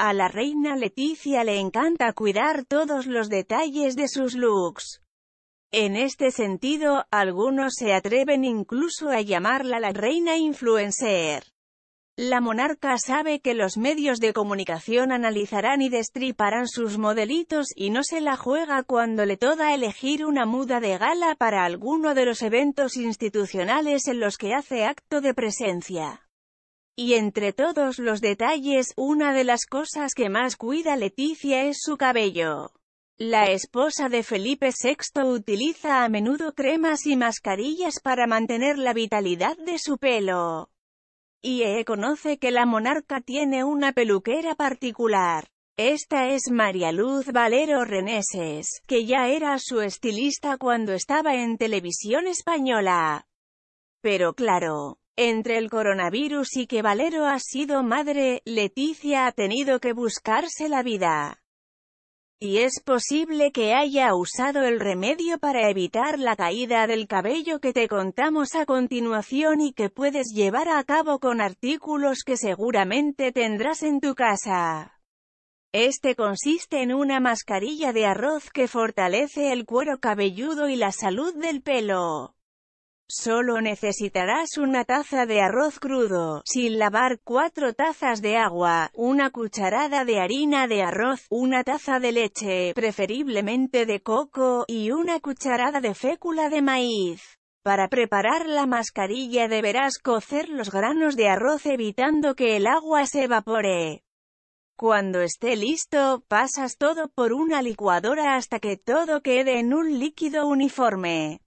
A la reina Leticia le encanta cuidar todos los detalles de sus looks. En este sentido, algunos se atreven incluso a llamarla la reina influencer. La monarca sabe que los medios de comunicación analizarán y destriparán sus modelitos y no se la juega cuando le toda elegir una muda de gala para alguno de los eventos institucionales en los que hace acto de presencia. Y entre todos los detalles, una de las cosas que más cuida Leticia es su cabello. La esposa de Felipe VI utiliza a menudo cremas y mascarillas para mantener la vitalidad de su pelo. Y e conoce que la monarca tiene una peluquera particular. Esta es María Luz Valero Reneses, que ya era su estilista cuando estaba en televisión española. Pero claro, entre el coronavirus y que Valero ha sido madre, Leticia ha tenido que buscarse la vida. Y es posible que haya usado el remedio para evitar la caída del cabello que te contamos a continuación y que puedes llevar a cabo con artículos que seguramente tendrás en tu casa. Este consiste en una mascarilla de arroz que fortalece el cuero cabelludo y la salud del pelo. Solo necesitarás una taza de arroz crudo, sin lavar, 4 tazas de agua, una cucharada de harina de arroz, una taza de leche, preferiblemente de coco, y una cucharada de fécula de maíz. Para preparar la mascarilla deberás cocer los granos de arroz evitando que el agua se evapore. Cuando esté listo, pasas todo por una licuadora hasta que todo quede en un líquido uniforme.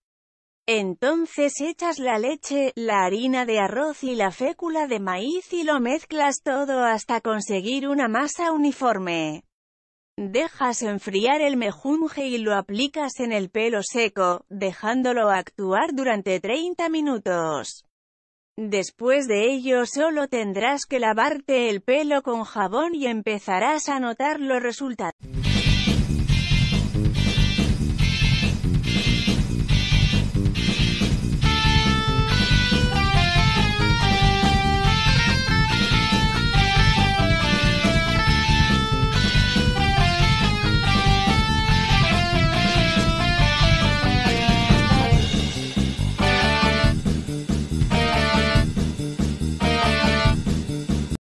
Entonces echas la leche, la harina de arroz y la fécula de maíz y lo mezclas todo hasta conseguir una masa uniforme. Dejas enfriar el mejunje y lo aplicas en el pelo seco, dejándolo actuar durante 30 minutos. Después de ello solo tendrás que lavarte el pelo con jabón y empezarás a notar los resultados.